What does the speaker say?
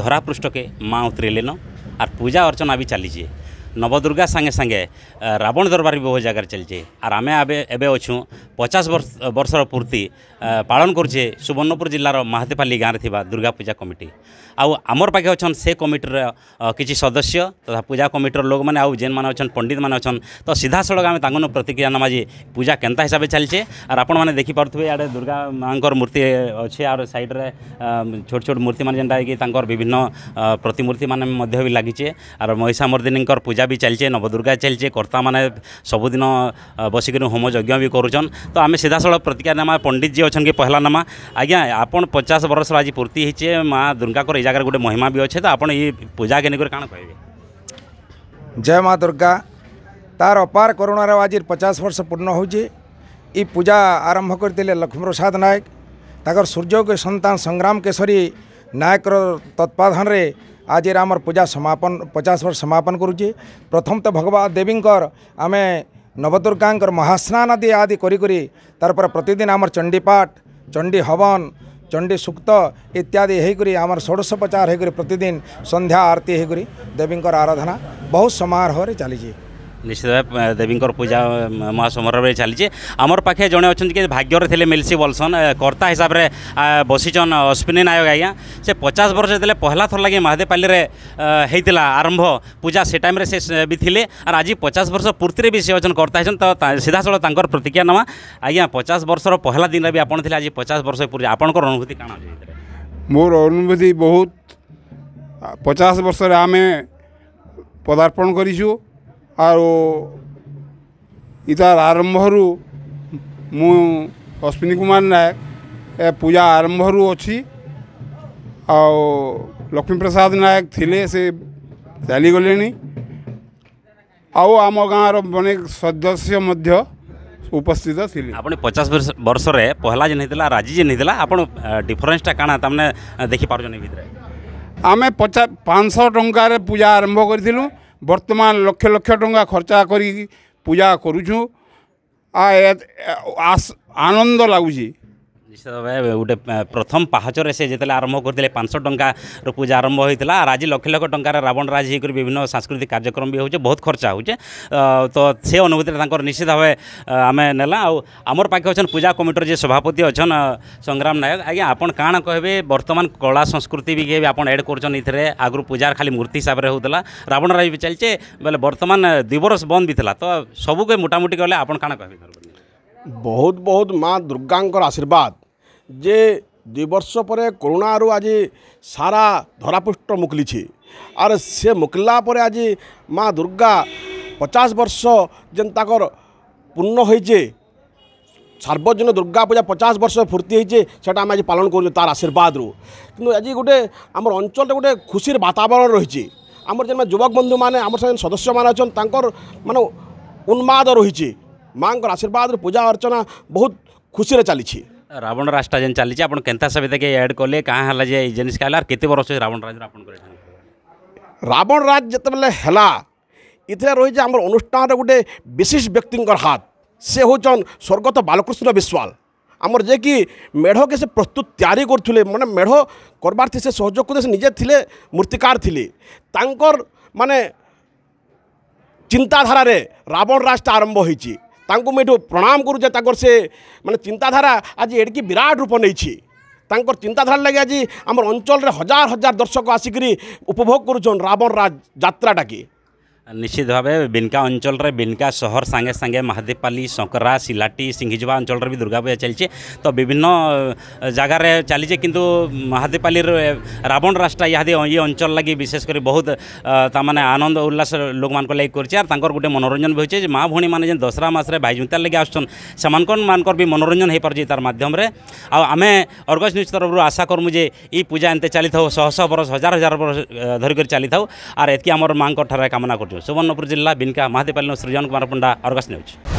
ধরাপৃষ্ঠকে মা উতরে এলেন আর পূজা অর্চনা বি চালিছে নবদুর্গা সাঙ্গে সাঙ্গে রাবণ দরবার বহু জায়গার চলছে আর আমি এবে অছু পচাশ বর্ষর পূর্তি পালন করছে সুবর্ণপুর জেলার মাহাতিপাল্লি গাঁরে থাকা দুর্গা পূজা কমিটি আমার পাখে অছন সে কমিটির কিছু সদস্য তথা পূজা কমিটির লোক মানে আউ যে অছন পণ্ডিত মানে অছন তো সিধা সড়ক আমি তাঙ্কন প্রতিক্রিয়া নেওয়া যে পূজা কেন হিসাবে চলছে আর আপন মানে দেখিপারে ইয়াড়ে দুর্গা মাঙ্কর মূর্তি অছে আর সাইডরে ছোট ছোট মূর্তি মানে যেটা কি তাঙ্কর বিভিন্ন প্রতিমূর্তি মানে লাগিছে আর মহিষামর্দিনী পূজা पूजा भी चलचे नवदुर्गा चलचे करता मैंने सबुदिन होम यज्ञ भी करुच्छन तो आम सीधा साल प्रतिक्रिया नमा पंडित जी अच्छे पहला नमा आज्ञा आप पचास बर्ष आज पूर्ति होचे माँ दुर्गा ये जगह गोटे महिमा भी अच्छे तो आप पूजा के निकर कह जय माँ दुर्गा तार अपार करुणार आज पचास वर्ष पूर्ण हो पूजा आरंभ कर लक्ष्मी प्रसाद नायक तक सूर्य के सतान संग्राम केशरी नायक तत्वाधान आज आम पूजा समापन पचास वर्ष समापन करुचे प्रथम तो भगवान देवी आम नवदुर्गा महास्नान आदि आदि करी प्रतिदिन आम चंडीपाठ चंडी हवन चंडी सुक्त इत्यादि होकर आम षोड़शोपचार होकर प्रतिदिन संध्या आरती होकर देवी आराधना बहुत समारोह चली ନିଶ୍ଚିତ ଭାବେ ଦେବୀଙ୍କର ପୂଜା ମହାସମାରୋହରେ ଚାଲିଛି ଆମର ପାଖେ ଜଣେ ଅଛନ୍ତି କି ଭାଗ୍ୟରେ ଥିଲେ ମିଲ୍ସି ବଲସନ୍ କର୍ତ୍ତା ହିସାବରେ ବସିଛନ୍ ଅଶ୍ୱିନୀ ନାୟକ ଆଜ୍ଞା ସେ ପଚାଶ ବର୍ଷ ଯେତେବେଳେ ପହଲା ଥର ଲାଗି ମହାଦେବପାଲିରେ ହେଇଥିଲା ଆରମ୍ଭ ପୂଜା ସେ ଟାଇମ୍ରେ ସେ ବି ଥିଲେ ଆର୍ ଆଜି ପଚାଶ ବର୍ଷ ପୂର୍ତ୍ତିରେ ବି ସେ ଅଛନ୍ତି କର୍ତ୍ତା ହେଇଛନ୍ତି ତ ସିଧାସଳଖ ତାଙ୍କର ପ୍ରତିକ୍ରିୟା ନେବା ଆଜ୍ଞା ପଚାଶ ବର୍ଷର ପହଲା ଦିନରେ ବି ଆପଣ ଥିଲେ ଆଜି ପଚାଶ ବର୍ଷ ପୂର୍ତ୍ତି ଆପଣଙ୍କର ଅନୁଭୂତି କାଣା ଅଛି ମୋର ଅନୁଭୂତି ବହୁତ ପଚାଶ ବର୍ଷରେ ଆମେ ପଦାର୍ପଣ କରିଛୁ आतार आरंभ रु अश्विनी कुमार नायक ए पूजा आरंभ रू अच्छी लक्ष्मी प्रसाद नायक थिले से चलीगले आम गाँव रणे सदस्य मध्य उपस्थित थी आप पचास वर्ष रे पहला जेन होता राजी जेन होता आप डिफरेन्सटा क्या तमें देखिपे आम पचास पाँच टकर पूजा आरंभ करूँ ବର୍ତ୍ତମାନ ଲକ୍ଷ ଲକ୍ଷ ଟଙ୍କା ଖର୍ଚ୍ଚା କରିକି ପୂଜା କରୁଛୁ ଆନନ୍ଦ ଲାଗୁଛି ନିଶ୍ଚିତ ଭାବେ ଗୋଟେ ପ୍ରଥମ ପାହାଚରେ ସେ ଯେତେବେଳେ ଆରମ୍ଭ କରିଥିଲେ ପାଞ୍ଚଶହ ଟଙ୍କାର ପୂଜା ଆରମ୍ଭ ହୋଇଥିଲା ଆର୍ ଆଜି ଲକ୍ଷ ଲକ୍ଷ ଟଙ୍କାର ରାବଣ ରାଜ ହେଇକରି ବିଭିନ୍ନ ସାଂସ୍କୃତିକ କାର୍ଯ୍ୟକ୍ରମ ବି ହେଉଛେ ବହୁତ ଖର୍ଚ୍ଚା ହେଉଛେ ତ ସେ ଅନୁଭୂତିରେ ତାଙ୍କର ନିଶ୍ଚିତ ଭାବେ ଆମେ ନେଲା ଆଉ ଆମର ପାଖେ ଅଛନ୍ ପୂଜା କମିଟିର ଯିଏ ସଭାପତି ଅଛନ୍ ସଂଗ୍ରାମ ନାୟକ ଆଜ୍ଞା ଆପଣ କାଣା କହିବେ ବର୍ତ୍ତମାନ କଳା ସଂସ୍କୃତି ବି ବି ଆପଣ ଏଡ଼୍ କରୁଛନ୍ ଏଥିରେ ଆଗରୁ ପୂଜାର ଖାଲି ମୂର୍ତ୍ତି ହିସାବରେ ହେଉଥିଲା ରାବଣ ରାଜ ବି ଚାଲିଛେ ବୋଲେ ବର୍ତ୍ତମାନ ଦୁଇ ବର୍ଷ ବନ୍ଦ ବି ଥିଲା ତ ସବୁକେ ମୋଟାମୋଟି କହିଲେ ଆପଣ କାଣା କହିବେ ବହୁତ ବହୁତ ମା ଦୁର୍ଗାଙ୍କର ଆଶୀର୍ବାଦ যে ଦୁଇ ବର୍ଷ ପରେ କରୁଣାରୁ ଆଜି ସାରା ଧରାପୃଷ୍ଠ ମୁକିଲିଛି ଆର୍ ସେ ମୁକିଲା ପରେ ଆଜି ମା' ଦୁର୍ଗା ପଚାଶ ବର୍ଷ ଯେନ୍ ତାଙ୍କର ପୂର୍ଣ୍ଣ ହେଇଛେ ସାର୍ବଜନୀନ ଦୁର୍ଗା ପୂଜା ପଚାଶ ବର୍ଷ ଫୁର୍ତ୍ତି ହେଇଛେ ସେଟା ଆମେ ଆଜି ପାଳନ କରୁଛୁ ତାର ଆଶୀର୍ବାଦରୁ କିନ୍ତୁ ଆଜି ଗୋଟେ ଆମର ଅଞ୍ଚଳରେ ଗୋଟେ ଖୁସିର ବାତାବରଣ ରହିଛି ଆମର ଯେନ୍ ଯୁବକ ବନ୍ଧୁମାନେ ଆମର ଯେନ୍ ସଦସ୍ୟମାନେ ଅଛନ୍ ତାଙ୍କର ମାନେ ଉନ୍ମାଦ ରହିଛି ମାଆଙ୍କର ଆଶୀର୍ବାଦରୁ ପୂଜା ଅର୍ଚ୍ଚନା ବହୁତ ଖୁସିରେ ଚାଲିଛି ରାବଣ ରାଜଟା ଯେନ୍ ଚାଲିଛି ଆପଣ କେନ୍ତା ସବିତାକେ ଆଡ଼୍ କଲେ କାଁ ହେଲା ଯେ ଏଇ ଜିନିଷ୍ ହେଲା ଆର୍ କେତେ ବର୍ଷ ରାବଣ ରାଜର ଆପଣଙ୍କର ରାବଣ ରାଜ ଯେତେବେଳେ ହେଲା ଏଥିରେ ରହିଛି ଆମର ଅନୁଷ୍ଠାନର ଗୋଟେ ବିଶିଷ ବ୍ୟକ୍ତିଙ୍କର ହାତ ସେ ହେଉଛନ୍ ସ୍ୱର୍ଗତ ବାଲକୃଷ୍ଣ ବିଶ୍ୱାଳ ଆମର ଯିଏକି ମେଢ଼କେ ସେ ପ୍ରସ୍ତୁତ ତିଆରି କରୁଥିଲେ ମାନେ ମେଢ଼ କରବାର ଥିଲେ ସେ ସହଯୋଗ କରୁଥିଲେ ସେ ନିଜେ ଥିଲେ ମୂର୍ତ୍ତିକାର ଥିଲେ ତାଙ୍କର ମାନେ ଚିନ୍ତାଧାରାରେ ରାବଣ ରାଜଟା ଆରମ୍ଭ ହୋଇଛି ତାଙ୍କୁ ମୁଁ ଏଠୁ ପ୍ରଣାମ କରୁଛେ ତାଙ୍କର ସେ ମାନେ ଚିନ୍ତାଧାରା ଆଜି ଏଡ଼ିକି ବିରାଟ ରୂପ ନେଇଛି ତାଙ୍କର ଚିନ୍ତାଧାରା ଲାଗି ଆଜି ଆମର ଅଞ୍ଚଳରେ ହଜାର ହଜାର ଦର୍ଶକ ଆସିକରି ଉପଭୋଗ କରୁଛନ୍ ରାବଣ ଯାତ୍ରାଟାକି ନିଶ୍ଚିତ ଭାବେ ବିନକା ଅଞ୍ଚଳରେ ବିନକା ସହର ସାଙ୍ଗେ ସାଙ୍ଗେ ମହାଦେବପାଲି ଶଙ୍କରା ସିଲାଟି ସିଂହିଜୁବା ଅଞ୍ଚଳରେ ବି ଦୁର୍ଗା ପୂଜା ଚାଲିଛି ତ ବିଭିନ୍ନ ଜାଗାରେ ଚାଲିଛି କିନ୍ତୁ ମହାଦେବପାଲିର ରାବଣ ରାସ୍ତା ଇହାଦି ଇ ଅଞ୍ଚଳ ଲାଗି ବିଶେଷ କରି ବହୁତ ତାମାନେ ଆନନ୍ଦ ଉଲ୍ଲାସ ଲୋକମାନଙ୍କ ଲାଗି କରିଛି ଆର୍ ତାଙ୍କର ଗୋଟେ ମନୋରଞ୍ଜନ ବି ହୋଇଛି ଯେ ମା ଭଉଣୀମାନେ ଯେନ୍ ଦଶହରା ମାସରେ ଭାଇଜୁନ୍ତାର ଲାଗି ଆସୁଛନ୍ ସେମାନଙ୍କମାନଙ୍କର ବି ମନୋରଞ୍ଜନ ହୋଇପାରୁଛି ତାର ମାଧ୍ୟମରେ ଆଉ ଆମେ ଅର୍ଗସ ନ୍ୟୁଜ୍ ତରଫରୁ ଆଶା କରମୁ ଯେ ଇ ପୂଜା ଏମିତି ଚାଲିଥାଉ ଶହ ଶହ ବରଷ ହଜାର ହଜାର ବରଷ ଧରିକରି ଚାଲିଥାଉ ଆର୍ ଏତିକି ଆମର ମାଆଙ୍କ ଠାରେ କାମନା କରୁଛୁ ન્યૂઝ સુવર્ણપુર જિલ્લા બિનકા માધેપાલીનો સૃજન કુમાર પંડા અર્ગસ ન્યૂઝ